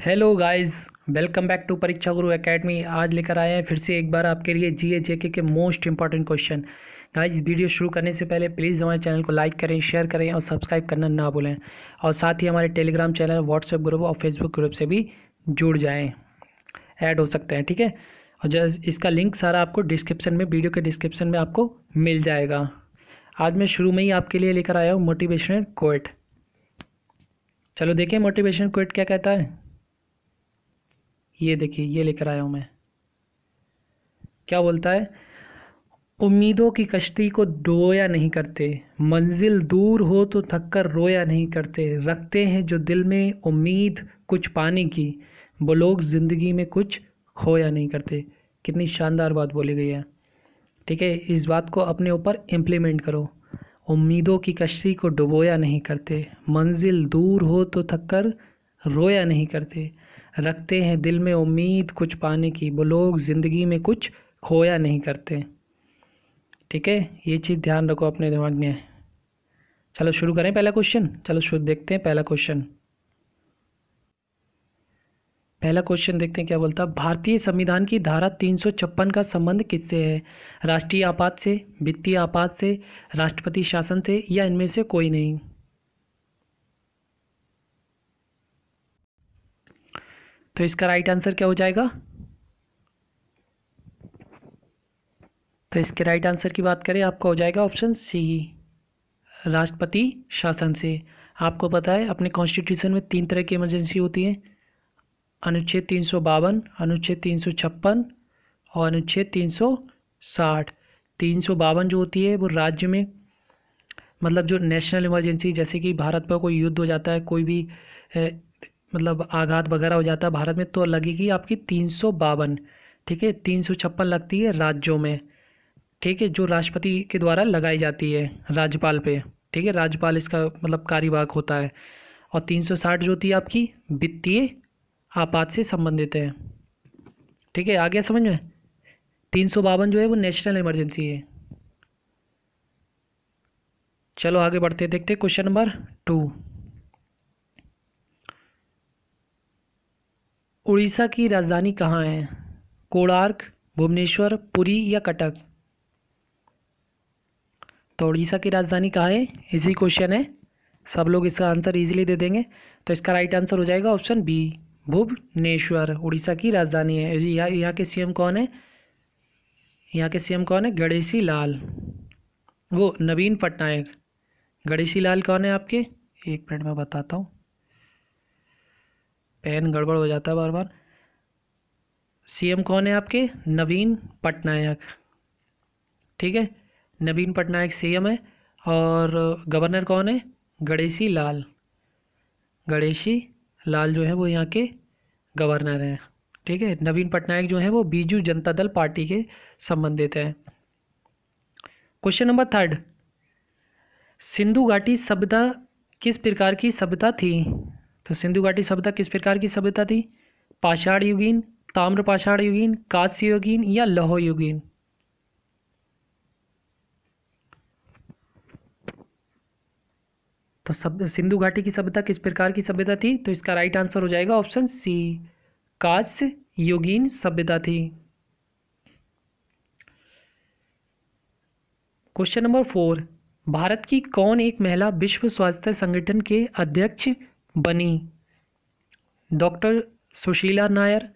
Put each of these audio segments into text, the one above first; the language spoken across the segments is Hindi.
hello guys welcome back to Pariksha Guru academy आज लेकर आए हैं फिर से एक बार आपके लिए जी ए जेके के most important question guys video शुरू करने से पहले प्लीज़ हमारे चैनल को लाइक करें शेयर करें और सब्सक्राइब करना ना भूलें और साथ ही हमारे टेलीग्राम चैनल व्हाट्सएप ग्रुप और फेसबुक ग्रुप से भी जुड़ जाएँ ऐड हो सकते हैं ठीक है और जैसे इसका लिंक सारा आपको डिस्क्रिप्शन में वीडियो के डिस्क्रिप्शन में आपको मिल जाएगा आज मैं शुरू में ही आपके लिए लेकर आया हूँ मोटिवेशनल कोट चलो देखिए मोटिवेशन कोट क्या कहता है ये देखिए ये लेकर आया हूँ मैं क्या बोलता है उम्मीदों की कश्ती को डोया नहीं करते मंजिल दूर हो तो थककर रोया नहीं करते रखते हैं जो दिल में उम्मीद कुछ पाने की वो लोग ज़िंदगी में कुछ खोया नहीं करते कितनी शानदार बात बोली गई है ठीक है इस बात को अपने ऊपर इम्प्लीमेंट करो उम्मीदों की कश्ती को डुबोया नहीं करते मंजिल दूर हो तो थककर रोया नहीं करते रखते हैं दिल में उम्मीद कुछ पाने की वो लोग ज़िंदगी में कुछ खोया नहीं करते ठीक है ये चीज़ ध्यान रखो अपने दिमाग में चलो शुरू करें पहला क्वेश्चन चलो शुरू देखते हैं पहला क्वेश्चन पहला क्वेश्चन देखते हैं क्या बोलता है भारतीय संविधान की धारा तीन का संबंध किससे है राष्ट्रीय आपात से वित्तीय आपात से राष्ट्रपति शासन से या इनमें से कोई नहीं तो इसका राइट आंसर क्या हो जाएगा तो इसके राइट आंसर की बात करें आपका हो जाएगा ऑप्शन सी राष्ट्रपति शासन से आपको पता है अपने कॉन्स्टिट्यूशन में तीन तरह की इमरजेंसी होती है अनुच्छेद तीन सौ बावन अनुच्छेद तीन सौ छप्पन और अनुच्छेद तीन सौ साठ तीन सौ बावन जो होती है वो राज्य में मतलब जो नेशनल इमरजेंसी जैसे कि भारत पर कोई युद्ध हो जाता है कोई भी मतलब आघात वगैरह हो जाता है भारत में तो लगेगी आपकी तीन सौ बावन ठीक है तीन सौ छप्पन लगती है राज्यों में ठीक है जो राष्ट्रपति के द्वारा लगाई जाती है राज्यपाल पे ठीक है राज्यपाल इसका मतलब कार्यवाहक होता है और 360 जो होती है आपकी वित्तीय आपात से संबंधित है ठीक है आ गया समझ में तीन सौ बावन जो है वो नेशनल इमरजेंसी है चलो आगे बढ़ते देखते क्वेश्चन नंबर टू उड़ीसा की राजधानी कहाँ है कोणार्क भुवनेश्वर पुरी या कटक तो उड़ीसा की राजधानी कहाँ है इसी क्वेश्चन है सब लोग इसका आंसर इजीली दे देंगे तो इसका राइट आंसर हो जाएगा ऑप्शन बी भुवनेश्वर उड़ीसा की राजधानी है यहाँ यहाँ के सीएम कौन है यहाँ के सीएम कौन है गणेशी लाल वो नवीन पटनायक गणेशी लाल कौन है आपके एक मिनट में बताता हूँ पेन गड़बड़ हो जाता है बार बार सीएम कौन है आपके नवीन पटनायक ठीक है नवीन पटनायक सीएम है और गवर्नर कौन है गणेशी लाल गणेशी लाल जो है वो यहाँ के गवर्नर हैं ठीक है नवीन पटनायक जो है वो बीजू जनता दल पार्टी के संबंधित हैं क्वेश्चन नंबर थर्ड सिंधु घाटी सभ्यता किस प्रकार की सभ्यता थी तो सिंधु घाटी सभ्यता किस प्रकार की सभ्यता थी पाषाण युगीन ताम्र पाषाण युगीन कांस्य युगीन या लौह युगीन तो सब सिंधु घाटी की सभ्यता किस प्रकार की सभ्यता थी तो इसका राइट आंसर हो जाएगा ऑप्शन सी कांस्य युगीन सभ्यता थी क्वेश्चन नंबर फोर भारत की कौन एक महिला विश्व स्वास्थ्य संगठन के अध्यक्ष बनी doctor Sushila Nayar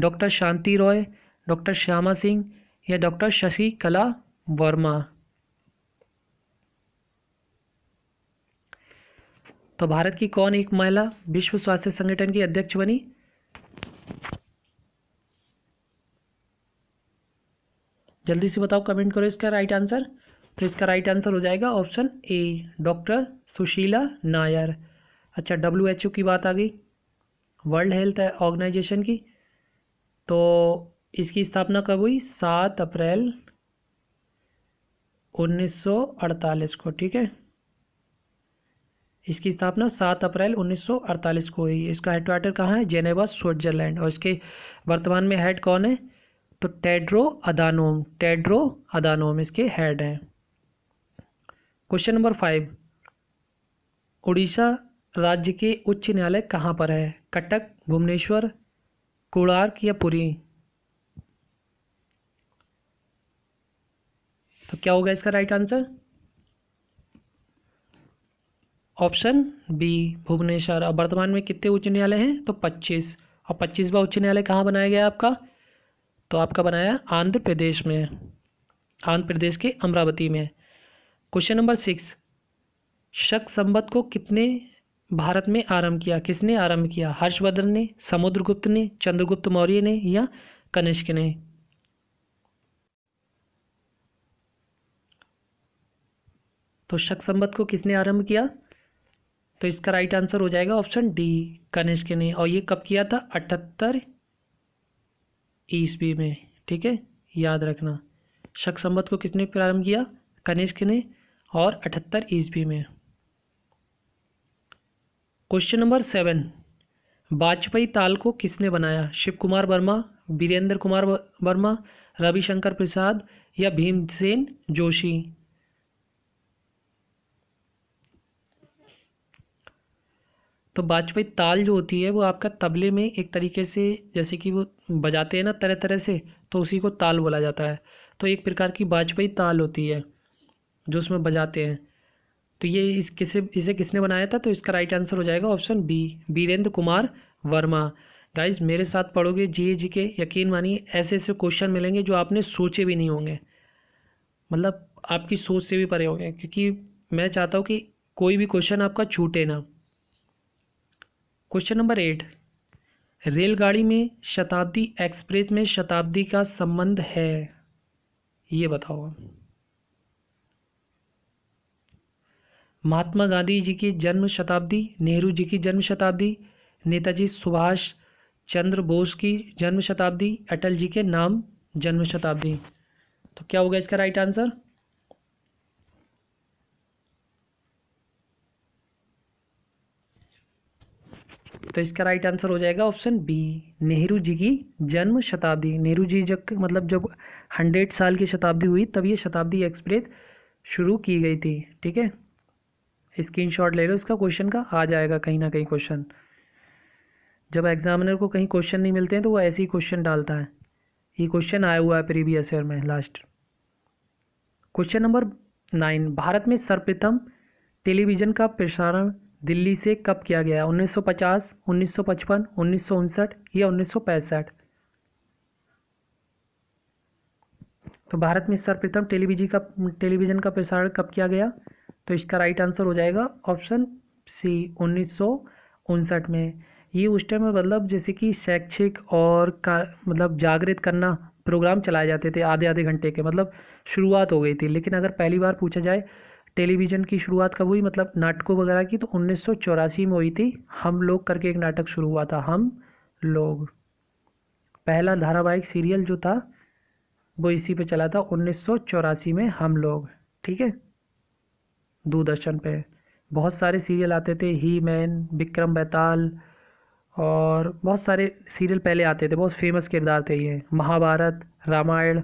doctor Shanti Roy doctor Shyama Singh या डॉक्टर शशि कला वर्मा तो भारत की कौन एक महिला विश्व स्वास्थ्य संगठन की अध्यक्ष बनी जल्दी से बताओ कमेंट करो इसका राइट आंसर तो इसका राइट आंसर हो जाएगा option A doctor Sushila Nayar अच्छा डब्ल्यू एच ओ की बात आ गई वर्ल्ड हेल्थ ऑर्गेनाइजेशन की तो इसकी स्थापना कब हुई सात अप्रैल 1948 को ठीक है इसकी स्थापना सात अप्रैल 1948 को हुई इसका हेडक्वार्टर कहाँ है जेनेवा स्विट्जरलैंड और इसके वर्तमान में हेड कौन है तो टेड्रो अदानोम टेड्रो अदानोम इसके हेड हैं क्वेश्चन नंबर फाइव उड़ीसा राज्य के उच्च न्यायालय कहाँ पर है कटक भुवनेश्वर कोणार्क या पुरी तो क्या होगा इसका right answer option B Bhubaneswar और वर्तमान में कितने उच्च न्यायालय हैं तो 25 और 25वां उच्च न्यायालय कहाँ बनाया गया आपका तो आपका बनाया आंध्र प्रदेश में आंध्र प्रदेश के अमरावती में क्वेश्चन नंबर सिक्स शक संबद्ध को कितने भारत में आरंभ किया किसने आरंभ किया हर्षवर्धन ने समुद्रगुप्त ने चंद्रगुप्त मौर्य ने या कनिष्क ने तो शक संबत को किसने आरंभ किया तो इसका राइट आंसर हो जाएगा ऑप्शन डी कनिष्क ने और ये कब किया था अठहत्तर ईस्वी में ठीक है याद रखना शक संबत को किसने प्रारंभ किया कनिष्क ने और अठहत्तर ईस्वी में क्वेश्चन नंबर सेवन वाजपेयी ताल को किसने बनाया शिव कुमार वर्मा वीरेंद्र कुमार वर्मा रविशंकर प्रसाद या भीमसेन जोशी तो वाजपेयी ताल जो होती है वो आपका तबले में एक तरीके से जैसे कि वो बजाते हैं ना तरह तरह से तो उसी को ताल बोला जाता है तो एक प्रकार की वाजपेयी ताल होती है जो उसमें बजाते हैं तो ये इस किसे इसे किसने बनाया था तो इसका राइट आंसर हो जाएगा option B Virendra Kumar Verma guys मेरे साथ पढ़ोगे जी जी के यकीन मानिए ऐसे ऐसे क्वेश्चन मिलेंगे जो आपने सोचे भी नहीं होंगे मतलब आपकी सोच से भी परे होंगे क्योंकि मैं चाहता हूँ कि कोई भी क्वेश्चन आपका छूटे ना क्वेश्चन नंबर एट रेलगाड़ी में शताब्दी एक्सप्रेस में शताब्दी का संबंध है ये बताओ महात्मा गांधी जी की जन्म शताब्दी नेहरू जी की जन्म शताब्दी नेताजी सुभाष चंद्र बोस की जन्म शताब्दी अटल जी के नाम जन्म शताब्दी तो क्या होगा इसका राइट आंसर तो इसका राइट आंसर हो जाएगा ऑप्शन बी नेहरू जी की जन्म शताब्दी नेहरू जी जब मतलब जब हंड्रेड साल की शताब्दी हुई तब ये शताब्दी एक्सप्रेस शुरू की गई थी ठीक है स्क्रीनशॉट ले लो इसका क्वेश्चन का आ जाएगा कहीं ना कहीं क्वेश्चन जब एग्जामिनर को कहीं क्वेश्चन नहीं मिलते हैं तो वो ऐसे ही क्वेश्चन डालता है ये क्वेश्चन आया हुआ है प्रीवियस ईयर में last question number nine Bharat में सर्वप्रथम टेलीविज़न का प्रसारण दिल्ली से कब किया गया उन्नीस उन्नीस सौ उनसठ या उन्नीस तो भारत में सर्वप्रथम टेलीविजन का टेलीविज़न का प्रसारण कब किया गया तो इसका राइट आंसर हो जाएगा ऑप्शन सी उन्नीस में ये उस टाइम में मतलब जैसे कि शैक्षिक और का मतलब जागृत करना प्रोग्राम चलाए जाते थे आधे आधे घंटे के मतलब शुरुआत हो गई थी लेकिन अगर पहली बार पूछा जाए टेलीविज़न की शुरुआत कब हुई मतलब नाटकों वगैरह की तो उन्नीस में हुई थी हम लोग करके एक नाटक शुरू हुआ था हम लोग पहला धारावाहिक सीरियल जो था वो इसी पे चला था उन्नीस में हम लोग ठीक है दूरदर्शन पे बहुत सारे सीरियल आते थे ही मैन विक्रम बैताल और बहुत सारे सीरियल पहले आते थे बहुत फेमस किरदार थे ये Mahabharat Ramayan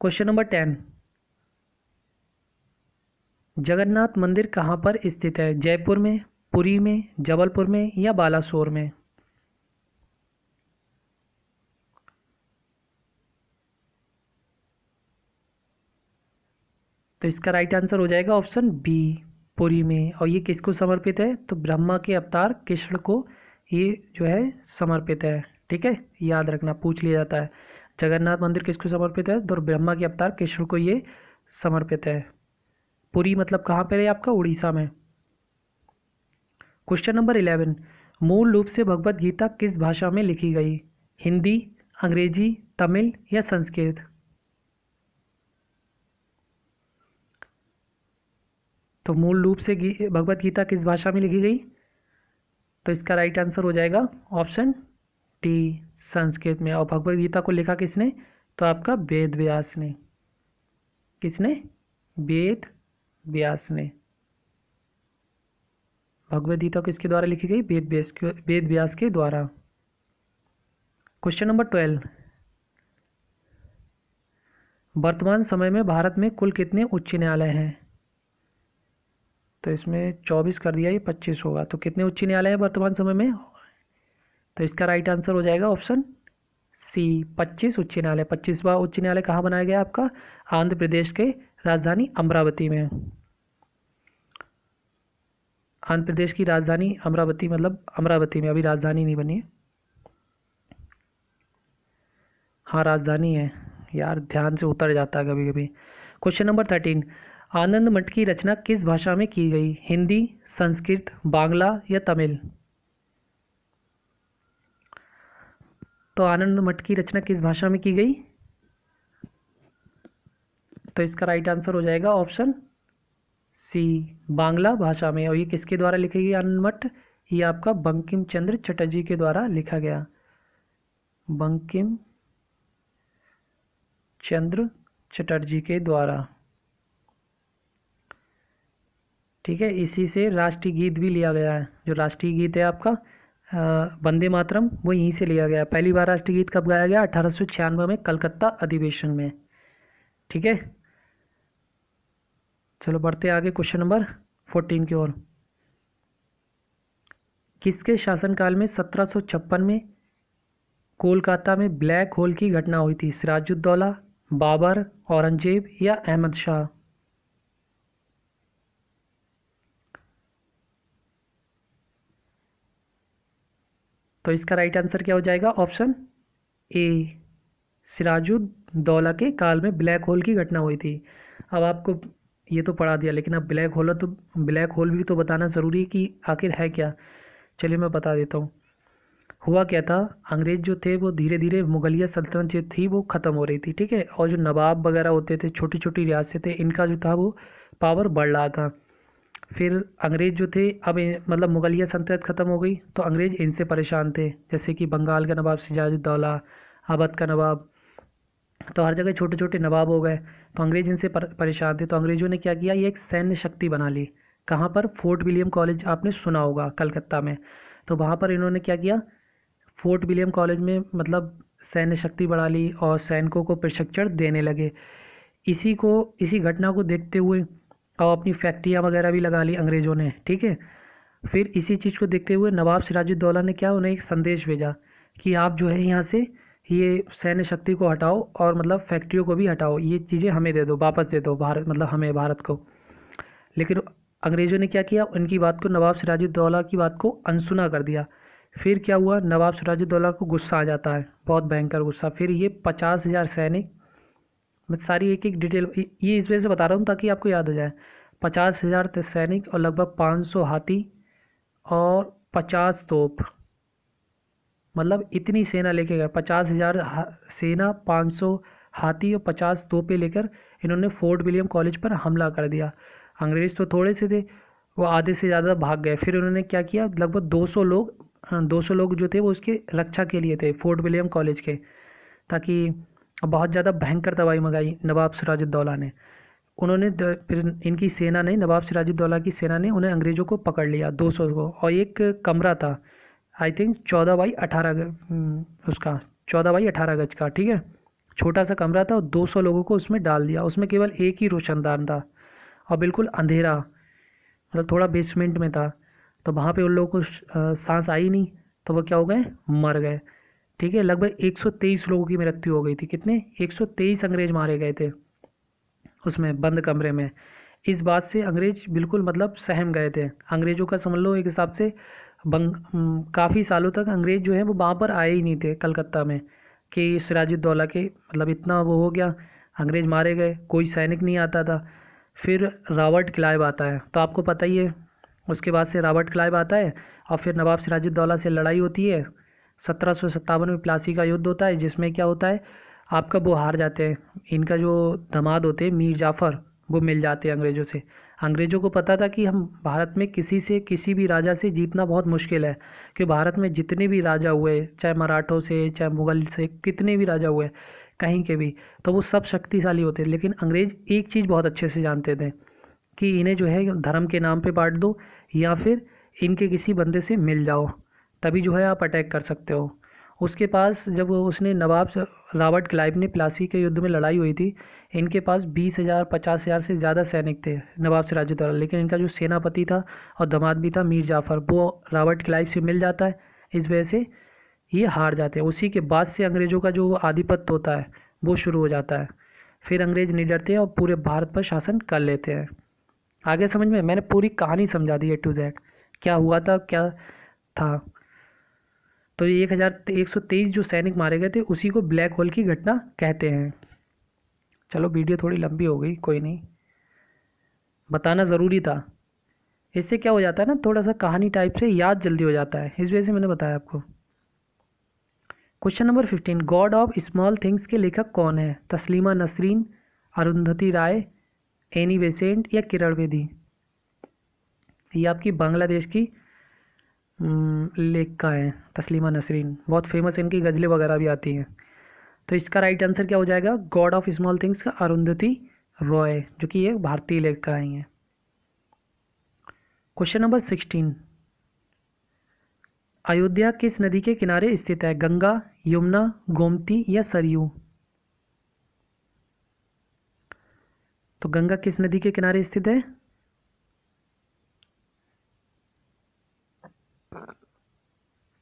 question number ten Jagannath मंदिर कहाँ पर स्थित है जयपुर में पुरी में जबलपुर में या बालासोर में तो इसका राइट आंसर हो जाएगा ऑप्शन बी पुरी में और ये किसको समर्पित है तो ब्रह्मा के अवतार कृष्ण को ये जो है समर्पित है ठीक है याद रखना पूछ लिया जाता है जगन्नाथ मंदिर किसको समर्पित है तो ब्रह्मा के अवतार कृष्ण को ये समर्पित है पुरी मतलब कहाँ पर है आपका उड़ीसा में क्वेश्चन नंबर इलेवन मूल रूप से भगवद गीता किस भाषा में लिखी गई हिंदी अंग्रेजी तमिल या संस्कृत तो मूल रूप से भगवत गीता किस भाषा में लिखी गई तो इसका राइट आंसर हो जाएगा ऑप्शन टी संस्कृत में और भगवत गीता को लिखा किसने तो आपका वेद व्यास ने किसने वेद व्यास ने भगवत गीता किसके द्वारा लिखी गई वेद व्यास वेद व्यास के द्वारा क्वेश्चन नंबर ट्वेल्व वर्तमान समय में भारत में कुल कितने उच्च न्यायालय हैं तो इसमें चौबीस कर दिया ये पच्चीस होगा तो कितने उच्च न्यायालय हैं वर्तमान समय में तो इसका राइट आंसर हो जाएगा ऑप्शन सी पच्चीस उच्च न्यायालय पच्चीसवा उच्च न्यायालय कहाँ बनाया गया आपका आंध्र प्रदेश के राजधानी अमरावती में आंध्र प्रदेश की राजधानी अमरावती मतलब अमरावती में अभी राजधानी नहीं बनी है हाँ राजधानी है यार ध्यान से उतर जाता है कभी कभी क्वेश्चन नंबर थर्टीन आनंद मठ की रचना किस भाषा में की गई हिंदी संस्कृत बांग्ला या तमिल तो आनंद मठ की रचना किस भाषा में की गई तो इसका राइट आंसर हो जाएगा ऑप्शन सी बांग्ला भाषा में और ये किसके द्वारा लिखी गई आनंद मठ ये आपका बंकिम चंद्र चटर्जी के द्वारा लिखा गया बंकिम चंद्र चटर्जी के द्वारा ठीक है इसी से राष्ट्रीय गीत भी लिया गया है जो राष्ट्रीय गीत है आपका वंदे मातरम वो यहीं से लिया गया पहली बार राष्ट्रीय गीत कब गाया गया अठारह में कलकत्ता अधिवेशन में ठीक है चलो बढ़ते आगे क्वेश्चन नंबर फोर्टीन की ओर किसके शासनकाल में सत्रह में कोलकाता में ब्लैक होल की घटना हुई थी सिराजुद्दौला बाबर औरंगजेब या अहमद शाह तो इसका राइट आंसर क्या हो जाएगा ऑप्शन ए सिराजुद्दौला के काल में ब्लैक होल की घटना हुई थी अब आपको ये तो पढ़ा दिया लेकिन अब ब्लैक होल तो ब्लैक होल भी तो बताना ज़रूरी है कि आखिर है क्या चलिए मैं बता देता हूँ हुआ क्या था अंग्रेज़ जो थे वो धीरे धीरे मुगलिया सल्तनत जो थी वो ख़त्म हो रही थी ठीक है और जो नवाब वगैरह होते थे छोटी छोटी रियासतें इनका जो था वो पावर बढ़ रहा था फिर अंग्रेज़ जो थे अब मतलब मुगलिया सल्तनत ख़त्म हो गई तो अंग्रेज़ इनसे परेशान थे जैसे कि बंगाल का नवाब सिजाजुद्दौला अवध का नवाब तो हर जगह छोटे छोटे नवाब हो गए तो अंग्रेज़ इनसे पर, परेशान थे तो अंग्रेज़ों ने क्या किया ये एक सैन्य शक्ति बना ली कहाँ पर फोर्ट विलियम कॉलेज आपने सुना होगा कलकत्ता में तो वहाँ पर इन्होंने क्या किया फोर्ट विलियम कॉलेज में मतलब सैन्य शक्ति बढ़ा ली और सैनिकों को प्रशिक्षण देने लगे इसी को इसी घटना को देखते हुए और अपनी फैक्ट्रियाँ वगैरह भी लगा ली अंग्रेज़ों ने ठीक है फिर इसी चीज़ को देखते हुए नवाब सिराजुद्दौला ने क्या उन्हें एक संदेश भेजा कि आप जो है यहाँ से ये सैन्य शक्ति को हटाओ और मतलब फैक्ट्रियों को भी हटाओ ये चीज़ें हमें दे दो वापस दे दो भारत मतलब हमें भारत को लेकिन अंग्रेज़ों ने क्या किया उनकी बात को नवाब सिराजुद्दौला की बात को अनसुना कर दिया फिर क्या हुआ नवाब सिराजुद्दौला को गुस्सा आ जाता है बहुत भयंकर गुस्सा फिर ये पचास हज़ार सैनिक मैं सारी एक एक डिटेल ये इस वजह से बता रहा हूँ ताकि आपको याद हो जाए पचास हज़ार सैनिक और लगभग पाँच सौ हाथी और पचास तोप मतलब इतनी सेना लेके गए पचास हज़ार सेना पाँच सौ हाथी और पचास तोपे लेकर इन्होंने फोर्ट विलियम कॉलेज पर हमला कर दिया अंग्रेज़ तो थोड़े से थे वो आधे से ज़्यादा भाग गए फिर उन्होंने क्या किया लगभग दो सौ लोग दो सौ लोग जो थे वो उसके रक्षा के लिए थे फोर्ट विलियम कॉलेज के ताकि बहुत ज़्यादा भयंकर दवाई मंगाई नवाब सिराजुद्दौला ने उन्होंने फिर इनकी सेना ने नवाब सिराजुद्दौला की सेना ने उन्हें अंग्रेज़ों को पकड़ लिया दो सौ को और एक कमरा था आई थिंक चौदह बाई अठारह हम्म, उसका चौदह बाई अठारह गज का ठीक है छोटा सा कमरा था और दो सौ लोगों को उसमें डाल दिया उसमें केवल एक ही रोशनदान था और बिल्कुल अंधेरा मतलब थोड़ा बेसमेंट में था तो वहाँ पे उन लोगों को सांस आई नहीं तो वो क्या हो गए मर गए ठीक है लगभग 123 लोगों की मृत्यु हो गई थी कितने 123 अंग्रेज मारे गए थे उसमें बंद कमरे में इस बात से अंग्रेज बिल्कुल मतलब सहम गए थे अंग्रेज़ों का समझ लो एक हिसाब से बंग काफ़ी सालों तक अंग्रेज़ जो है वो वहाँ पर आए ही नहीं थे कलकत्ता में कि सिराजुद्दौला के मतलब इतना वो हो गया अंग्रेज़ मारे गए कोई सैनिक नहीं आता था फिर रावर्ट क्लाइब आता है तो आपको पता ही है उसके बाद से रावर्ट क्लाइब आता है और फिर नवाब सिराजुद्दौला से लड़ाई होती है सत्रह में प्लासी का युद्ध होता है जिसमें क्या होता है आपका वो हार जाते हैं इनका जो दमाद होते हैं मीर जाफ़र वो मिल जाते हैं अंग्रेज़ों से अंग्रेज़ों को पता था कि हम भारत में किसी से किसी भी राजा से जीतना बहुत मुश्किल है कि भारत में जितने भी राजा हुए चाहे मराठों से चाहे मुग़ल से कितने भी राजा हुए कहीं के भी तो वो सब शक्तिशाली होते थे लेकिन अंग्रेज़ एक चीज़ बहुत अच्छे से जानते थे कि इन्हें जो है धर्म के नाम पर बांट दो या फिर इनके किसी बंदे से मिल जाओ तभी जो है आप अटैक कर सकते हो उसके पास जब उसने नवाब रॉबर्ट क्लाइव ने प्लासी के युद्ध में लड़ाई हुई थी इनके पास बीस हज़ार पचास हज़ार से ज़्यादा सैनिक थे नवाब द्वारा लेकिन इनका जो सेनापति था और दमाद भी था मीर जाफ़र वो रॉबर्ट क्लाइव से मिल जाता है इस वजह से ये हार जाते हैं उसी के बाद से अंग्रेज़ों का जो आधिपत्य होता है वो शुरू हो जाता है फिर अंग्रेज़ निडरते हैं और पूरे भारत पर शासन कर लेते हैं आगे समझ में मैंने पूरी कहानी समझा दी ए टू जेड क्या हुआ था क्या था तो ये एक हज़ार एक सौ तेईस जो सैनिक मारे गए थे उसी को ब्लैक होल की घटना कहते हैं चलो वीडियो थोड़ी लंबी हो गई कोई नहीं बताना ज़रूरी था इससे क्या हो जाता है ना थोड़ा सा कहानी टाइप से याद जल्दी हो जाता है इस वजह से मैंने बताया आपको question number fifteen god of small things के लेखक कौन है तस्लीमा नसरीन अरुंधति राय एनी बेसेंट या किरण वेदी ये आपकी बांग्लादेश की हम्म, लेख का है तस्लीमा नसरीन बहुत फेमस इनकी गज़लें वगैरह भी आती हैं तो इसका राइट आंसर क्या हो जाएगा गॉड ऑफ स्मॉल थिंग्स का अरुंधति रॉय जो कि ये भारतीय लेख का आई हैं क्वेश्चन नंबर सिक्सटीन अयोध्या किस नदी के किनारे स्थित है गंगा यमुना गोमती या सरयू तो गंगा किस नदी के किनारे स्थित है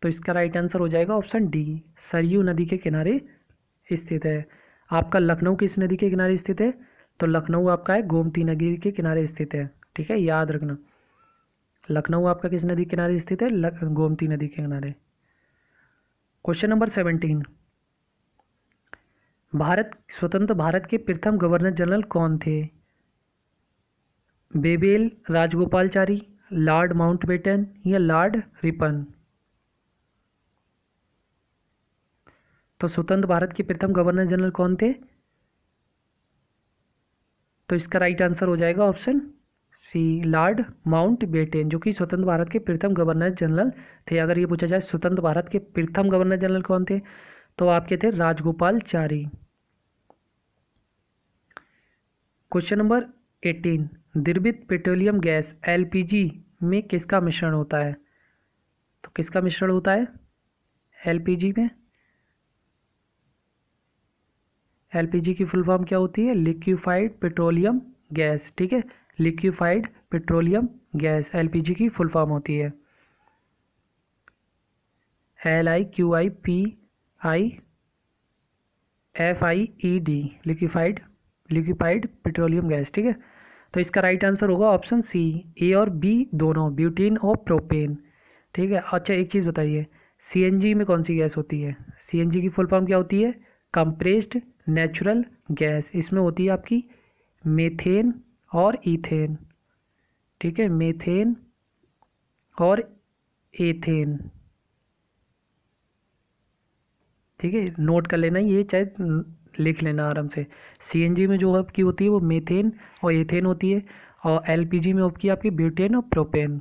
तो इसका राइट आंसर हो जाएगा ऑप्शन डी सरयू नदी के किनारे स्थित है आपका लखनऊ किस नदी के किनारे स्थित है तो लखनऊ आपका है गोमती नदी के किनारे स्थित है ठीक है याद रखना लखनऊ आपका किस नदी के किनारे स्थित है गोमती नदी के किनारे क्वेश्चन नंबर सेवनटीन भारत स्वतंत्र भारत के प्रथम गवर्नर जनरल कौन थे बेबेल राजगोपालचारी लॉर्ड माउंटबेटन या लॉर्ड रिपन तो स्वतंत्र भारत के प्रथम गवर्नर जनरल कौन थे तो इसका राइट आंसर हो जाएगा option C lord Mountbatten जो कि स्वतंत्र भारत के प्रथम गवर्नर जनरल थे अगर ये पूछा जाए स्वतंत्र भारत के प्रथम गवर्नर जनरल कौन थे तो आपके थे Rajagopalachari question number eighteen द्रवित पेट्रोलियम गैस एलपीजी में किसका मिश्रण होता है तो किसका मिश्रण होता है एलपीजी में एलपीजी की फुल फॉर्म क्या होती है लिक्विफाइड पेट्रोलियम गैस ठीक है लिक्विफाइड पेट्रोलियम गैस एलपीजी की फुल फॉर्म होती है L I Q I P I F I E D liquefied liquefied petroleum gas ठीक है तो इसका राइट आंसर होगा ऑप्शन सी ए और बी दोनों ब्यूटीन और प्रोपेन ठीक है अच्छा एक चीज़ बताइए सी में कौन सी गैस होती है सी की फुल फॉर्म क्या होती है कंप्रेस्ड नेचुरल गैस इसमें होती है आपकी मेथेन और इथेन ठीक है मेथेन और एथेन ठीक है नोट कर लेना ये चाहे लिख लेना आराम से सीएनजी में जो आपकी होती है वो मेथेन और एथेन होती है और एलपीजी में आपकी आपकी ब्यूटेन और प्रोपेन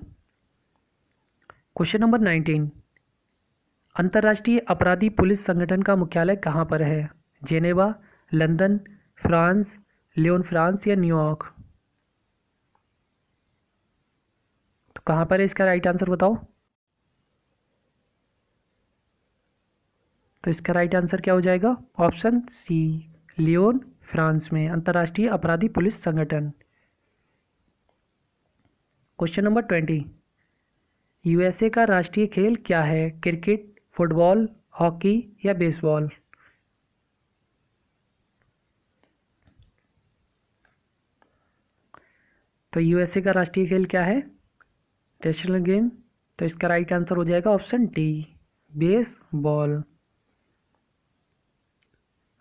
क्वेश्चन नंबर नाइनटीन अंतर्राष्ट्रीय अपराधी पुलिस संगठन का मुख्यालय कहाँ पर है Geneva London France Lyon France या न्यूयॉर्क तो कहाँ पर है इसका राइट आंसर बताओ तो इसका राइट आंसर क्या हो जाएगा ऑप्शन सी लियोन फ्रांस में अंतर्राष्ट्रीय अपराधी पुलिस संगठन क्वेश्चन नंबर ट्वेंटी यूएसए का राष्ट्रीय खेल क्या है क्रिकेट फुटबॉल हॉकी या बेसबॉल तो यूएसए का राष्ट्रीय खेल क्या है नेशनल गेम तो इसका राइट आंसर हो जाएगा ऑप्शन डी बेस बॉल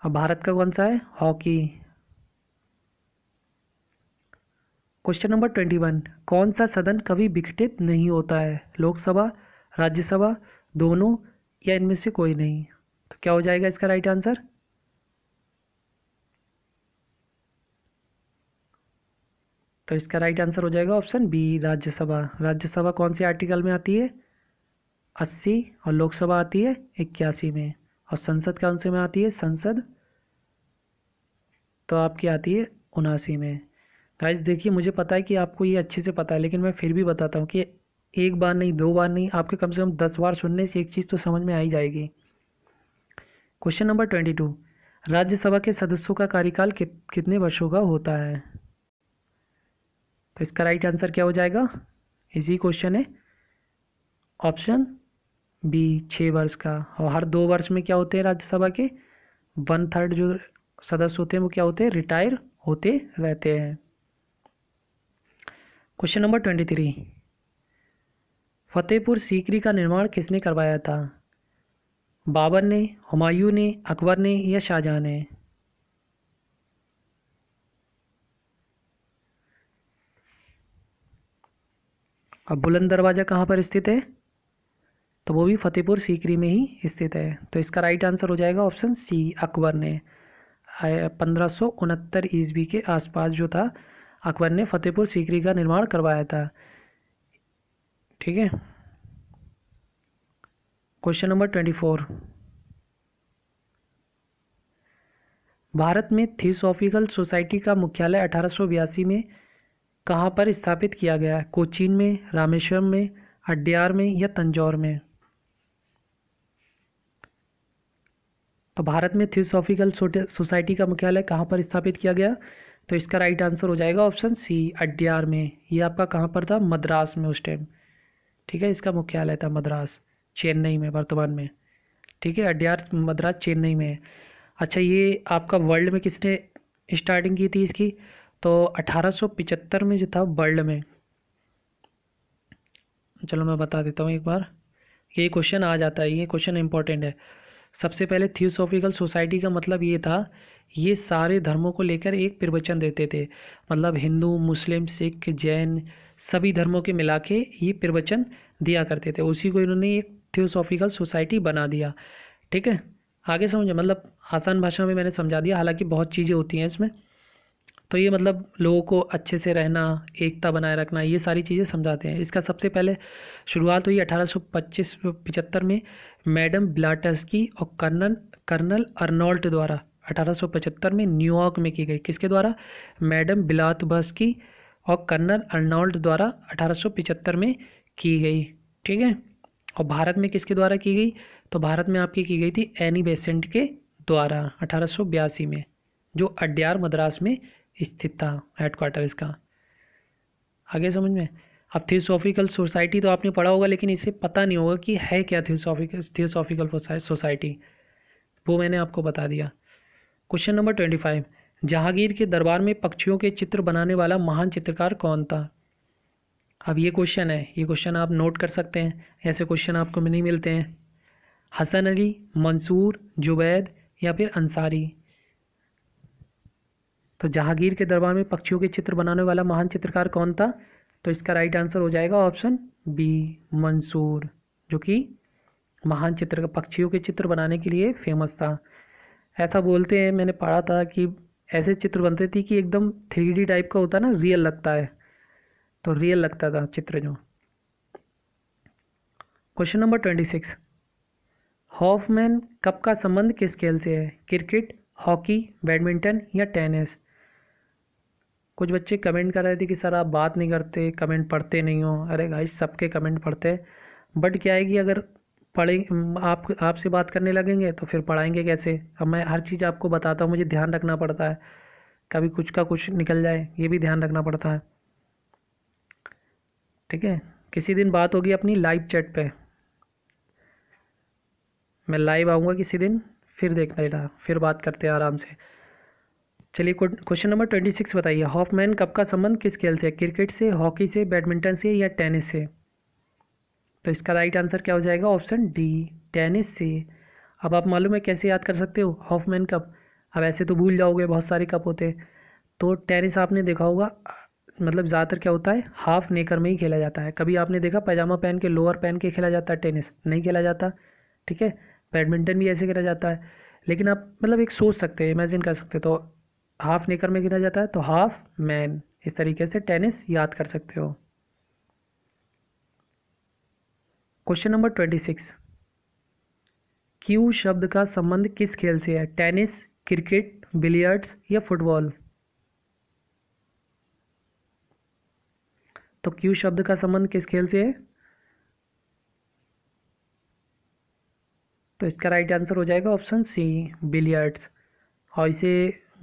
अब भारत का कौन सा है hockey question number twenty one कौन सा सदन कभी विघटित नहीं होता है लोकसभा राज्यसभा दोनों या इनमें से कोई नहीं तो क्या हो जाएगा इसका राइट आंसर तो इसका राइट आंसर हो जाएगा ऑप्शन बी राज्यसभा राज्यसभा कौन से आर्टिकल में आती है अस्सी और लोकसभा आती है इक्यासी में और संसद कौन से में आती है संसद तो आपकी आती है उनासी में गाइस देखिए मुझे पता है कि आपको ये अच्छे से पता है लेकिन मैं फिर भी बताता हूँ कि एक बार नहीं दो बार नहीं आपके कम से कम दस बार सुनने से एक चीज़ तो समझ में आ ही जाएगी question number twenty two Rajya Sabha के सदस्यों का कार्यकाल कि, कितने वर्षों का होता है तो इसका राइट आंसर क्या हो जाएगा इजी क्वेश्चन है ऑप्शन बी छः वर्ष का और हर दो वर्ष में क्या होते हैं राज्यसभा के वन थर्ड जो सदस्य होते हैं वो क्या होते हैं रिटायर होते रहते हैं question number twenty three Fatehpur Sikri का निर्माण किसने करवाया था बाबर ने हुमायूं ने अकबर ने या शाहजहाँ ने अब बुलंद दरवाज़ा कहाँ पर स्थित है तो वो भी फतेहपुर सीकरी में ही स्थित है तो इसका राइट आंसर हो जाएगा ऑप्शन सी अकबर ने पंद्रह सौ उनहत्तर ईस्वी के आसपास जो था अकबर ने फतेहपुर सीकरी का निर्माण करवाया था ठीक है question number twenty four Bharat में थियोसॉफिकल सोसाइटी का मुख्यालय अठारह में कहाँ पर स्थापित किया गया है कोचीन में रामेश्वरम में अड्यार में या तंजौर में तो भारत में थियोसॉफिकल सोसाइटी का मुख्यालय कहाँ पर स्थापित किया गया तो इसका राइट आंसर हो जाएगा ऑप्शन सी अड्यार में ये आपका कहाँ पर था मद्रास में उस टाइम ठीक है इसका मुख्यालय था मद्रास चेन्नई में वर्तमान में ठीक है अड्यार मद्रास चेन्नई में अच्छा ये आपका वर्ल्ड में किसने स्टार्टिंग की थी इसकी तो 1875 में जो था वर्ल्ड में चलो मैं बता देता हूँ एक बार ये क्वेश्चन आ जाता है ये क्वेश्चन इंपॉर्टेंट है सबसे पहले थियोसॉफिकल सोसाइटी का मतलब ये था ये सारे धर्मों को लेकर एक प्रवचन देते थे मतलब हिंदू मुस्लिम सिख जैन सभी धर्मों के मिला के ये प्रवचन दिया करते थे उसी को इन्होंने एक थियोसॉफिकल सोसाइटी बना दिया ठीक है आगे समझो मतलब आसान भाषा में मैंने समझा दिया हालांकि बहुत चीज़ें होती हैं इसमें तो ये मतलब लोगों को अच्छे से रहना एकता बनाए रखना ये सारी चीज़ें समझाते हैं इसका सबसे पहले शुरुआत हुई अठारह सौ में मैडम ब्लाटस्की और कर्नल कर्नल अर्नोल्ट द्वारा 1875 में न्यूयॉर्क में की गई किसके द्वारा मैडम बिलातबस्की और कर्नल अर्नोल्ट द्वारा 1875 में की गई ठीक है और भारत में किसके द्वारा की गई तो भारत में आपकी की गई थी एनी बेसेंट के द्वारा अठारह में जो अड्यार मद्रास में स्थित था हेडक्वार्टर इसका आगे समझ में अब थियोसॉफिकल सोसाइटी तो आपने पढ़ा होगा लेकिन इसे पता नहीं होगा कि है क्या थियोसॉफिकल थियोसॉफिकल सोसाइटी वो मैंने आपको बता दिया question number twenty five Jahangir के दरबार में पक्षियों के चित्र बनाने वाला महान चित्रकार कौन था अब ये क्वेश्चन है ये क्वेश्चन आप नोट कर सकते हैं ऐसे क्वेश्चन आपको नहीं मिलते हैं हसन अली मंसूर जुबैद या फिर अंसारी तो जहांगीर के दरबार में पक्षियों के चित्र बनाने वाला महान चित्रकार कौन था तो इसका राइट आंसर हो जाएगा ऑप्शन बी मंसूर जो कि महान चित्र पक्षियों के चित्र बनाने के लिए फेमस था ऐसा बोलते हैं मैंने पढ़ा था कि ऐसे चित्र बनते थे कि एकदम थ्री टाइप का होता ना रियल लगता है तो रियल लगता था चित्र जो question number twenty six Hoffman cup का संबंध किस खेल से है क्रिकेट हॉकी बैडमिंटन या टेनिस कुछ बच्चे कमेंट कर रहे थे कि सर आप बात नहीं करते कमेंट पढ़ते नहीं हो अरे भाई सबके कमेंट पढ़ते हैं बट क्या है कि अगर पढ़ें आप आपसे बात करने लगेंगे तो फिर पढ़ाएंगे कैसे अब मैं हर चीज़ आपको बताता हूँ मुझे ध्यान रखना पड़ता है कभी कुछ का कुछ निकल जाए ये भी ध्यान रखना पड़ता है ठीक है किसी दिन बात होगी अपनी लाइव चैट पे मैं लाइव आऊँगा किसी दिन फिर देखना ही रहा फिर बात करते हैं आराम से चलिए क्वेश्चन नंबर ट्वेंटी सिक्स बताइए हॉफमैन कप का संबंध किस खेल से क्रिकेट से हॉकी से बैडमिंटन से या टेनिस से तो इसका राइट आंसर क्या हो जाएगा ऑप्शन डी टेनिस से अब आप मालूम है कैसे याद कर सकते हो हॉफमैन कप अब ऐसे तो भूल जाओगे बहुत सारे कप होते हैं तो टेनिस आपने देखा होगा मतलब ज़्यादातर क्या होता है हाफ नेकर में ही खेला जाता है कभी आपने देखा पैजामा पहन के लोअर पहन के खेला जाता है टेनिस नहीं खेला जाता ठीक है बैडमिंटन भी ऐसे खेला जाता है लेकिन आप मतलब एक सोच सकते हैं इमेजिन कर सकते तो हाफ नेकर में गिना जाता है तो हाफ मैन इस तरीके से टेनिस याद कर सकते हो question number twenty six cue शब्द का संबंध किस खेल से है टेनिस क्रिकेट बिलियर्ड्स या फुटबॉल तो क्यू शब्द का संबंध किस खेल से है तो इसका राइट आंसर हो जाएगा ऑप्शन सी बिलियर्ड्स और इसे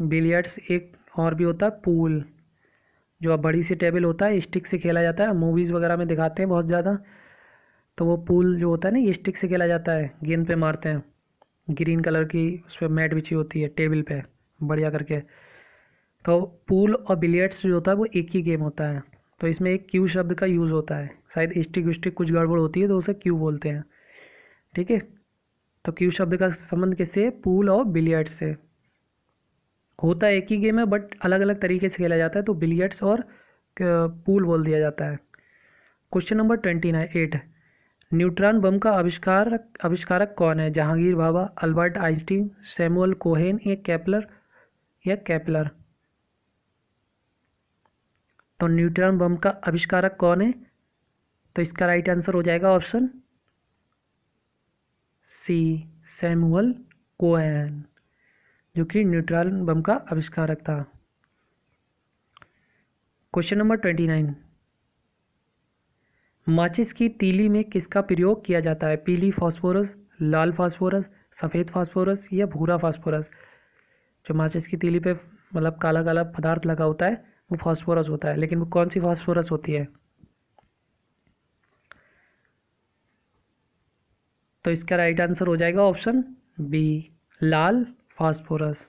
बिलियर्ड्स एक और भी होता है पूल जो अब बड़ी सी टेबल होता है स्टिक से खेला जाता है मूवीज़ वगैरह में दिखाते हैं बहुत ज़्यादा तो वो पूल जो होता है ना स्टिक से खेला जाता है गेंद पे मारते हैं ग्रीन कलर की उस पर मैट बिछी होती है टेबल पे बढ़िया करके तो पूल और बिलियर्ड्स जो होता है वो एक ही गेम होता है तो इसमें एक क्यू शब्द का यूज़ होता है शायद स्टिक विस्टिक कुछ गड़बड़ होती है तो उसे क्यू बोलते हैं ठीक है तो क्यू शब्द का संबंध किससे है पूल और बिलियर्ड्स से होता एक ही गेम है बट अलग अलग तरीके से खेला जाता है तो बिलियर्ड्स और पूल बोल दिया जाता है question number twenty nine eight neutron bomb का आविष्कार आविष्कारक कौन है Jahangir Bhabha Albert Einstein Samuel Cohen या कैपलर या कैपलर तो न्यूट्रॉन बम का आविष्कारक कौन है तो इसका राइट आंसर हो जाएगा ऑप्शन सी सैमुअल कोहेन जो कि न्यूट्रॉन बम का आविष्कारक था क्वेश्चन नंबर ट्वेंटी नाइन माचिस की तीली में किसका प्रयोग किया जाता है पीली फास्फोरस लाल फास्फोरस सफ़ेद फास्फोरस या भूरा फास्फोरस जो माचिस की तीली पे मतलब काला काला पदार्थ लगा होता है वो फास्फोरस होता है लेकिन वो कौन सी फास्फोरस होती है तो इसका राइट आंसर हो जाएगा ऑप्शन बी लाल phosphorus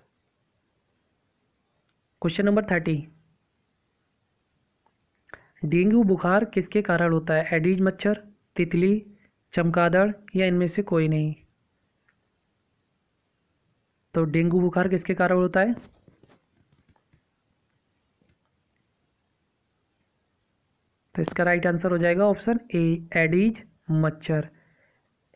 question number thirty dengue बुखार किसके कारण होता है एडीज मच्छर तितली चमकादड़ या इनमें से कोई नहीं तो डेंगू बुखार किसके कारण होता है तो इसका राइट आंसर हो जाएगा ऑप्शन ए एडीज मच्छर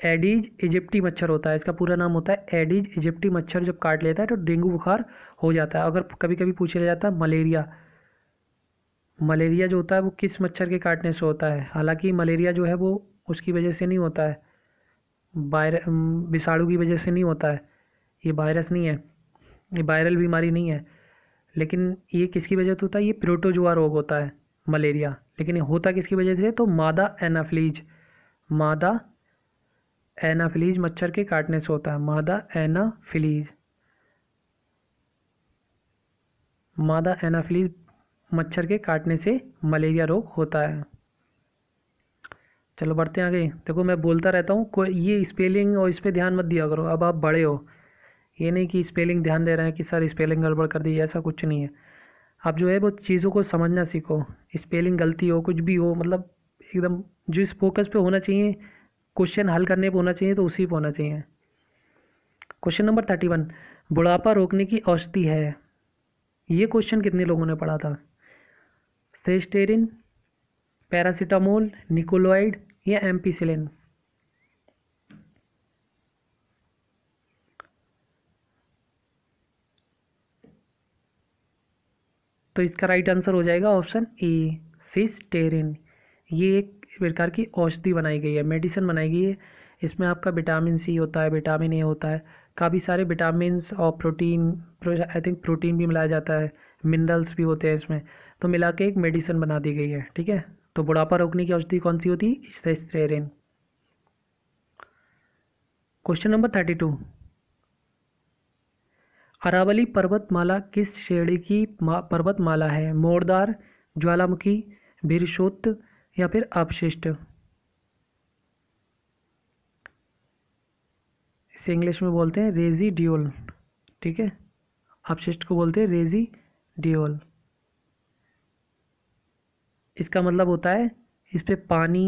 एडीज इजिप्टी मच्छर होता है इसका पूरा नाम होता है एडीज इजिप्टी मच्छर जब काट लेता है तो डेंगू बुखार हो जाता है अगर कभी कभी पूछा जाता है मलेरिया मलेरिया जो होता है वो किस मच्छर के काटने से होता है हालांकि मलेरिया जो है वो उसकी वजह से नहीं होता है वायर विषाणु की वजह से नहीं होता है ये वायरस नहीं है ये वायरल बीमारी नहीं है लेकिन ये किसकी वजह से होता है ये प्रोटोजुआ रोग होता है मलेरिया लेकिन ये होता किसकी वजह से तो मादा एनाफ्लीज मादा एनाफिलीज मच्छर के काटने से होता है मादा एनाफिलीज मादा एनाफिलीज मच्छर के काटने से मलेरिया रोग होता है चलो बढ़ते हैं आगे देखो मैं बोलता रहता हूँ कोई ये स्पेलिंग और इस पर ध्यान मत दिया करो अब आप बड़े हो ये नहीं कि स्पेलिंग ध्यान दे रहे हैं कि सर स्पेलिंग गड़बड़ कर दी ऐसा कुछ नहीं है आप जो है वो चीज़ों को समझना सीखो स्पेलिंग गलती हो कुछ भी हो मतलब एकदम जो इस फोकस पे होना चाहिए क्वेश्चन हल करने पर होना चाहिए तो उसी पर होना चाहिए क्वेश्चन नंबर थर्टी वन बुढ़ापा रोकने की औषधि है ये क्वेश्चन कितने लोगों ने पढ़ा था सेस्टेरिन पैरासीटामोल निकोलोइड या एम्पीसिलिन तो इसका राइट आंसर हो जाएगा ऑप्शन ए सिस्टेरिन ये एक इस प्रकार की औषधि बनाई गई है मेडिसिन बनाई गई है इसमें आपका विटामिन सी होता है विटामिन ए होता है काफ़ी सारे विटामिन और प्रोटीन आई थिंक प्रोटीन भी मिलाया जाता है मिनरल्स भी होते हैं इसमें तो मिला के एक मेडिसिन बना दी गई है ठीक है तो बुढ़ापा रोकने की औषधि कौन सी होती है question number thirty two Aravalli पर्वतमाला किस श्रेणी की पर्वतमाला है मोरदार ज्वालामुखी भीरशोत्त या फिर अपशिष्ट इसे इंग्लिश में बोलते हैं रेजी ड्यूल ठीक है अपशिष्ट को बोलते हैं रेजी ड्यूल इसका मतलब होता है इस पर पानी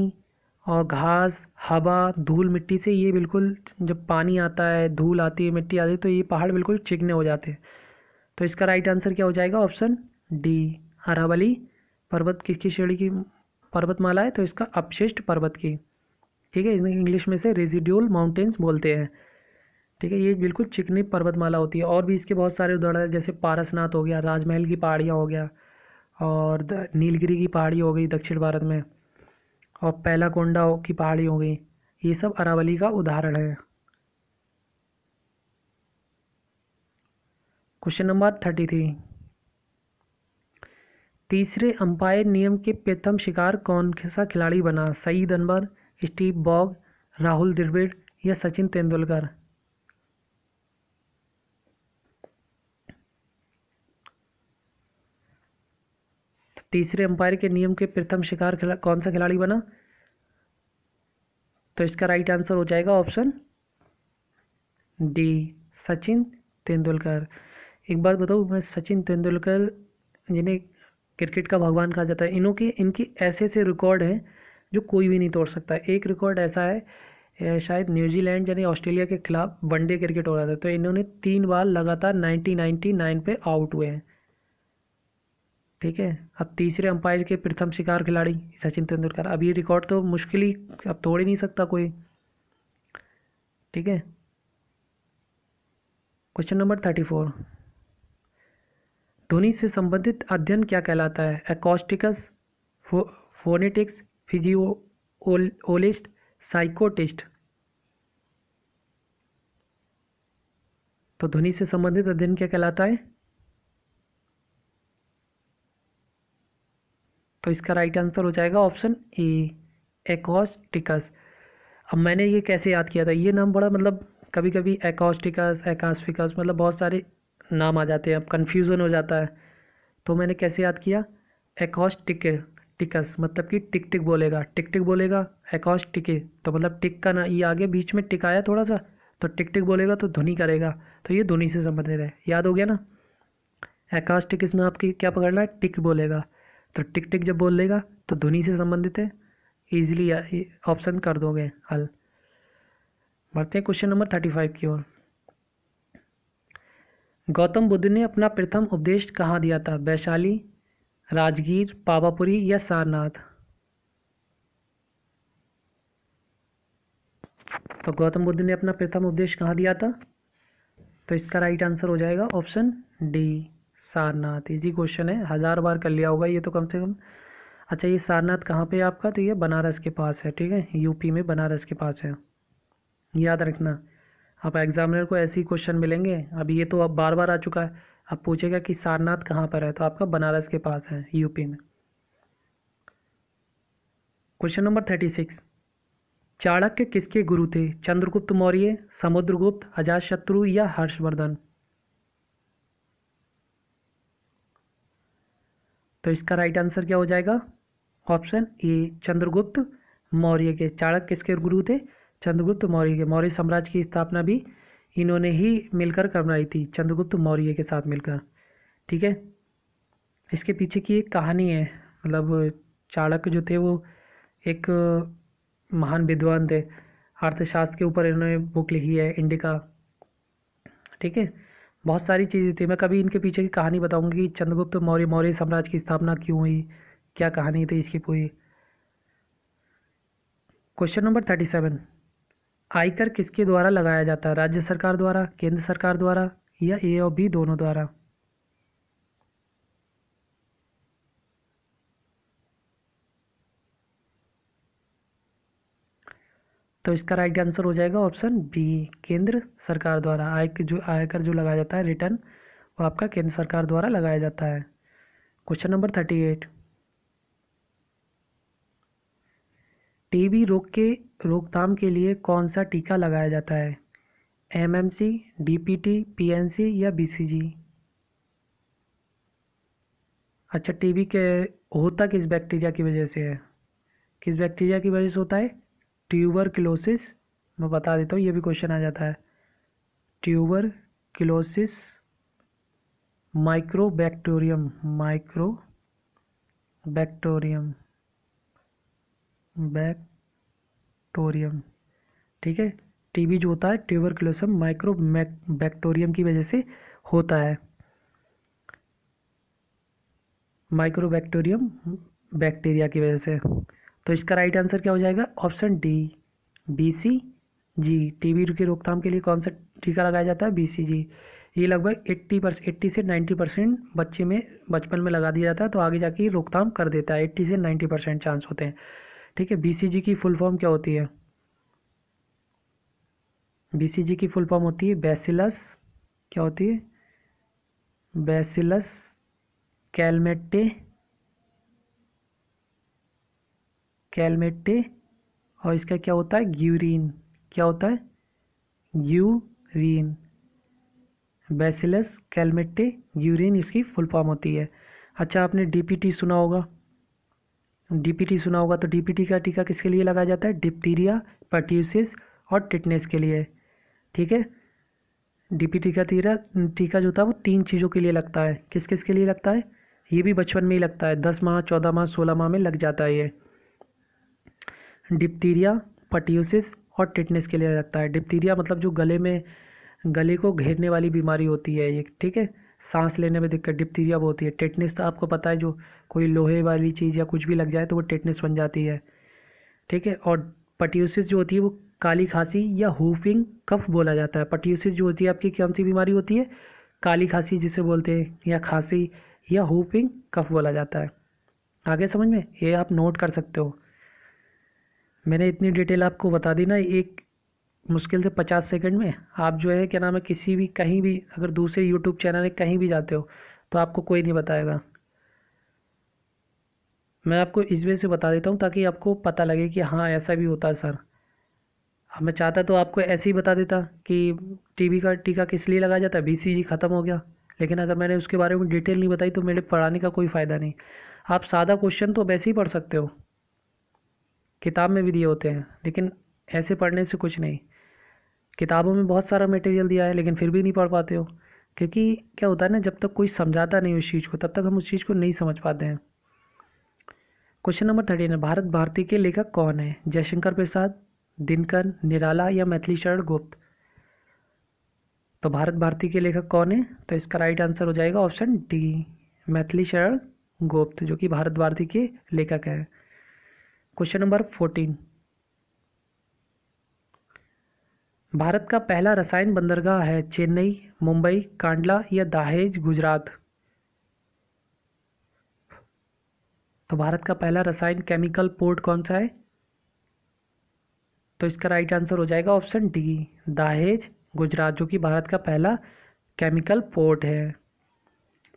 और घास हवा धूल मिट्टी से ये बिल्कुल जब पानी आता है धूल आती है मिट्टी आती है तो ये पहाड़ बिल्कुल चिकने हो जाते हैं तो इसका राइट आंसर क्या हो जाएगा ऑप्शन डी अरावली पर्वत किसकी श्रेणी की पर्वतमाला है तो इसका अपशिष्ट पर्वत की ठीक है इसमें इंग्लिश में से रेजिड्यूल माउंटेन्स बोलते हैं ठीक है ये बिल्कुल चिकनी पर्वतमाला होती है और भी इसके बहुत सारे उदाहरण हैं जैसे पारसनाथ हो गया राजमहल की पहाड़ियाँ हो गया और नीलगिरी की पहाड़ी हो गई दक्षिण भारत में और पैलाकोंडा की पहाड़ी हो गई ये सब अरावली का उदाहरण है क्वेश्चन नंबर थर्टी थ्री तीसरे अंपायर नियम के प्रथम शिकार कौन सा खिलाड़ी बना सईद अनवर स्टीव बॉग राहुल द्रविड़ या सचिन तेंदुलकर तो तीसरे अंपायर के नियम के प्रथम शिकार खिला कौन सा खिलाड़ी बना तो इसका राइट आंसर हो जाएगा ऑप्शन डी सचिन तेंदुलकर एक बात बताऊँ मैं सचिन तेंदुलकर जिन्हें क्रिकेट का भगवान कहा जाता है इनों के इनके ऐसे ऐसे रिकॉर्ड हैं जो कोई भी नहीं तोड़ सकता एक रिकॉर्ड ऐसा है शायद न्यूजीलैंड यानी ऑस्ट्रेलिया के खिलाफ वनडे क्रिकेट हो रहा था तो इन्होंने तीन बार लगातार नाइनटीन नाइन्टी नाइन पे आउट हुए हैं ठीक है अब तीसरे अंपायर के प्रथम शिकार खिलाड़ी सचिन तेंदुलकर अब ये रिकॉर्ड तो मुश्किल ही अब तोड़ ही नहीं सकता कोई ठीक है क्वेश्चन नंबर थर्टी फोर ध्वनि से संबंधित अध्ययन क्या कहलाता है एकॉस्टिकस फो, फोनेटिक्स फिजियोलिस्ट साइकोटिस्ट तो ध्वनि से संबंधित अध्ययन क्या कहलाता है तो इसका राइट आंसर हो जाएगा ऑप्शन ए एकॉस्टिकस अब मैंने ये कैसे याद किया था ये नाम बड़ा मतलब कभी कभी एकॉस्टिकस एकास्फिकस मतलब बहुत सारे नाम आ जाते हैं अब कन्फ्यूज़न हो जाता है तो मैंने कैसे याद किया एकॉस टिक टिकस मतलब कि टिक टिक बोलेगा टिक टिक बोलेगा एकॉस टिके तो मतलब टिक का ना ये आगे बीच में टिक आया थोड़ा सा तो टिक टिक बोलेगा तो ध्वनि करेगा तो ये ध्वनि से संबंधित है याद हो गया ना एकॉस टिकस में आपकी क्या पकड़ना है टिक बोलेगा तो टिक टिक जब बोल लेगा तो ध्वनि से संबंधित है ईजिली ऑप्शन कर दोगे हल बढ़ते हैं क्वेश्चन नंबर थर्टी फाइव की ओर गौतम बुद्ध ने अपना प्रथम उपदेश कहाँ दिया था वैशाली राजगीर पावापुरी या सारनाथ तो गौतम बुद्ध ने अपना प्रथम उपदेश कहाँ दिया था तो इसका राइट आंसर हो जाएगा option D Sarnath easy question है हज़ार बार कर लिया होगा ये तो कम से कम अच्छा ये सारनाथ कहाँ पे है आपका तो ये बनारस के पास है ठीक है यूपी में बनारस के पास है याद रखना अब एग्ज़ामिनर को ऐसे ही क्वेश्चन मिलेंगे अब ये तो अब बार बार आ चुका है अब पूछेगा कि सारनाथ कहाँ पर है तो आपका बनारस के पास है यूपी में question number thirty six Chanakya किसके गुरु थे चंद्रगुप्त मौर्य समुद्रगुप्त अजातशत्रु या हर्षवर्धन तो इसका राइट आंसर क्या हो जाएगा ऑप्शन ए चंद्रगुप्त मौर्य के चाणक्य किसके गुरु थे चंद्रगुप्त मौर्य के मौर्य साम्राज्य की स्थापना भी इन्होंने ही मिलकर करवाई थी चंद्रगुप्त मौर्य के साथ मिलकर ठीक है इसके पीछे की एक कहानी है मतलब चाणक्य जो थे वो एक महान विद्वान थे अर्थशास्त्र के ऊपर इन्होंने बुक लिखी है इंडिका ठीक है बहुत सारी चीज़ें थी मैं कभी इनके पीछे की कहानी बताऊंगी कि चंद्रगुप्त मौर्य मौर्य साम्राज्य की स्थापना क्यों हुई क्या कहानी थी इसकी पूरी क्वेश्चन नंबर थर्टी सेवन आयकर किसके द्वारा लगाया जाता है राज्य सरकार द्वारा केंद्र सरकार द्वारा या ए और बी दोनों द्वारा तो इसका राइट आंसर हो जाएगा ऑप्शन बी केंद्र सरकार द्वारा आय जो आयकर जो लगाया जाता है रिटर्न वो आपका केंद्र सरकार द्वारा लगाया जाता है question number thirty eight TB रोग के रोकथाम के लिए कौन सा टीका लगाया जाता है एमएमसी डीपीटी पीएनसी या बीसीजी अच्छा टीबी के होता किस बैक्टीरिया की वजह से है किस बैक्टीरिया की वजह से होता है ट्यूबर क्लोसिस मैं बता देता हूँ ये भी क्वेश्चन आ जाता है ट्यूबर क्लोसिस बैक्टोरियम माइक्रो बैक्टोरियम बैक्टोरियम ठीक है टीबी जो होता है ट्यूबरकुलोसम माइक्रो बैक्टोरियम की वजह से होता है माइक्रो बैक्टोरियम बैक्टीरिया की वजह से तो इसका राइट आंसर क्या हो जाएगा option D B C G TB की रोकथाम के लिए कौन सा टीका लगाया जाता है बी सी जी ये लगभग 80 परसेंट एट्टी से 90 परसेंट बच्चे में बचपन में लगा दिया जाता है तो आगे जाके रोकथाम कर देता है 80 से 90 परसेंट चांस होते हैं ठीक है बीसीजी की फुल फॉर्म क्या होती है बीसीजी की फुल फॉर्म होती है बेसिलस क्या होती है बेसिलस कैलमेटे कैलमेटे और इसका क्या होता है ग्यूरिन क्या होता है ग्यूरिन बेसिलस कैलमेटे ग्यूरिन इसकी फुल फॉर्म होती है अच्छा आपने डीपीटी सुना होगा डीपीटी सुना होगा तो डीपीटी का टीका किसके लिए लगाया जाता है डिप्थीरिया पर्ट्यूसिस और टिटनेस के लिए ठीक है डीपीटी का तीरा टीका जो था वो तीन चीज़ों के लिए लगता है किस किस के लिए लगता है ये भी बचपन में ही लगता है दस माह चौदह माह सोलह माह में लग जाता है ये डिप्थीरिया पर्ट्यूसिस और टिटनेस के लिए लगता है डिप्थीरिया मतलब जो गले में गले को घेरने वाली बीमारी होती है ये ठीक है सांस लेने में दिक्कत डिप्थीरिया वो होती है टेटनेस तो आपको पता है जो कोई लोहे वाली चीज़ या कुछ भी लग जाए तो वो टेटनेस बन जाती है ठीक है और पट्यूसिस जो होती है वो काली खांसी या हुफिंग कफ बोला जाता है पट्यूसिस जो होती है आपकी कौन सी बीमारी होती है काली खांसी जिसे बोलते हैं या खांसी या हुफिंग कफ बोला जाता है आगे समझ में ये आप नोट कर सकते हो मैंने इतनी डिटेल आपको बता दी ना एक मुश्किल से पचास सेकंड में आप जो है क्या नाम है किसी भी कहीं भी अगर दूसरे यूट्यूब चैनल में कहीं भी जाते हो तो आपको कोई नहीं बताएगा मैं आपको इस वजह से बता देता हूँ ताकि आपको पता लगे कि हाँ ऐसा भी होता है सर अब मैं चाहता तो आपको ऐसे ही बता देता कि टीबी का टीका किस लिए लगाया जाता है बी ख़त्म हो गया लेकिन अगर मैंने उसके बारे में डिटेल नहीं बताई तो मेरे पढ़ाने का कोई फ़ायदा नहीं आप सादा क्वेश्चन तो वैसे ही पढ़ सकते हो किताब में भी दिए होते हैं लेकिन ऐसे पढ़ने से कुछ नहीं किताबों में बहुत सारा मटेरियल दिया है लेकिन फिर भी नहीं पढ़ पाते हो क्योंकि क्या होता है ना जब तक कोई समझाता नहीं उस चीज़ को तब तक हम उस चीज़ को नहीं समझ पाते हैं question number thirteen Bharat Bharati के लेखक कौन है जयशंकर प्रसाद दिनकर निराला या मैथिली शरण गुप्त तो भारत भारती के लेखक कौन है तो इसका राइट आंसर हो जाएगा ऑप्शन डी मैथिली शरण गुप्त जो कि भारत भारती के लेखक हैं क्वेश्चन नंबर फोर्टीन भारत का पहला रसायन बंदरगाह है चेन्नई मुंबई कांडला या दाहेज गुजरात तो भारत का पहला रसायन केमिकल पोर्ट कौन सा है तो इसका राइट आंसर हो जाएगा ऑप्शन डी दाहेज गुजरात जो कि भारत का पहला केमिकल पोर्ट है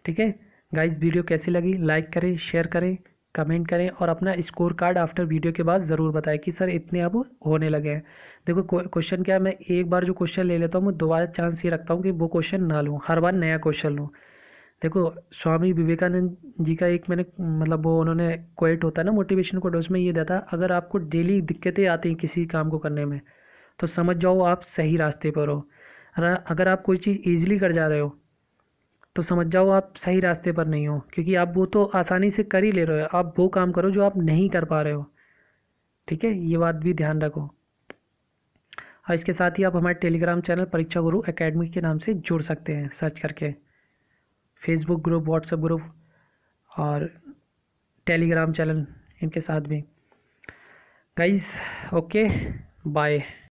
ठीक है गाइस वीडियो कैसी लगी लाइक करें शेयर करें कमेंट करें और अपना स्कोर कार्ड आफ्टर वीडियो के बाद ज़रूर बताएं कि सर इतने अब होने लगे हैं देखो क्वेश्चन क्या है मैं एक बार जो क्वेश्चन ले लेता हूँ मैं दोबारा चांस ये रखता हूँ कि वो क्वेश्चन ना लूँ हर बार नया क्वेश्चन लूँ देखो स्वामी विवेकानंद जी का एक मैंने मतलब वो उन्होंने क्वेट होता है ना मोटिवेशन कोट उसमें ये देता अगर आपको डेली दिक्कतें आती हैं किसी काम को करने में तो समझ जाओ आप सही रास्ते पर हो अगर आप कोई चीज़ ईजिली कर जा रहे हो तो समझ जाओ आप सही रास्ते पर नहीं हो क्योंकि आप वो तो आसानी से कर ही ले रहे हो आप वो काम करो जो आप नहीं कर पा रहे हो ठीक है ये बात भी ध्यान रखो और इसके साथ ही आप हमारे टेलीग्राम चैनल परीक्षा गुरु एकेडमी के नाम से जुड़ सकते हैं सर्च करके फेसबुक ग्रुप व्हाट्सएप ग्रुप और टेलीग्राम चैनल इनके साथ भी गाइज ओके बाय